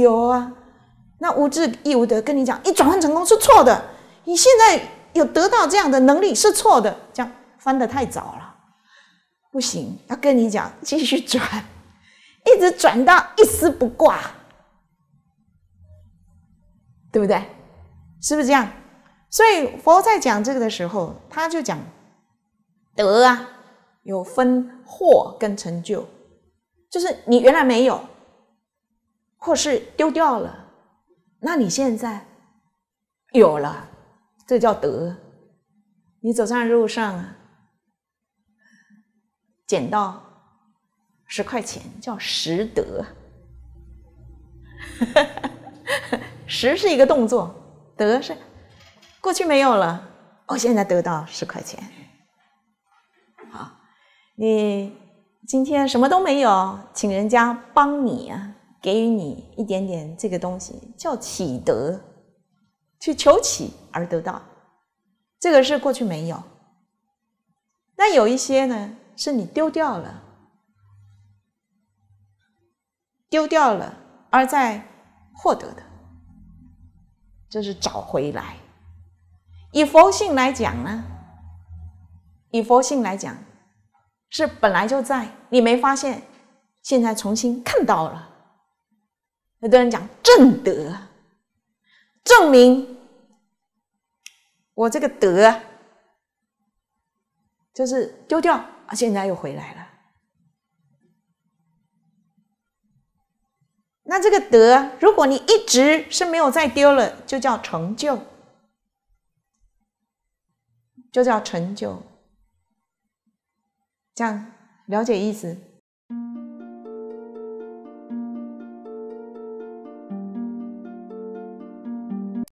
有啊，那无智亦无德，跟你讲，一转换成功是错的。你现在有得到这样的能力是错的，这样翻的太早了，不行。要跟你讲，继续转，一直转到一丝不挂，对不对？是不是这样？所以佛在讲这个的时候，他就讲德啊，有分祸跟成就，就是你原来没有。或是丢掉了，那你现在有了，这叫得。你走在路上捡到十块钱，叫拾得。拾是一个动作，得是过去没有了，我现在得到十块钱。好，你今天什么都没有，请人家帮你呀。给予你一点点这个东西叫起德，去求起而得到，这个是过去没有。那有一些呢，是你丢掉了，丢掉了而在获得的，这是找回来。以佛性来讲呢，以佛性来讲是本来就在，你没发现，现在重新看到了。有的人讲正德，证明我这个德就是丢掉，现在又回来了。那这个德，如果你一直是没有再丢了，就叫成就，就叫成就。样了解意思。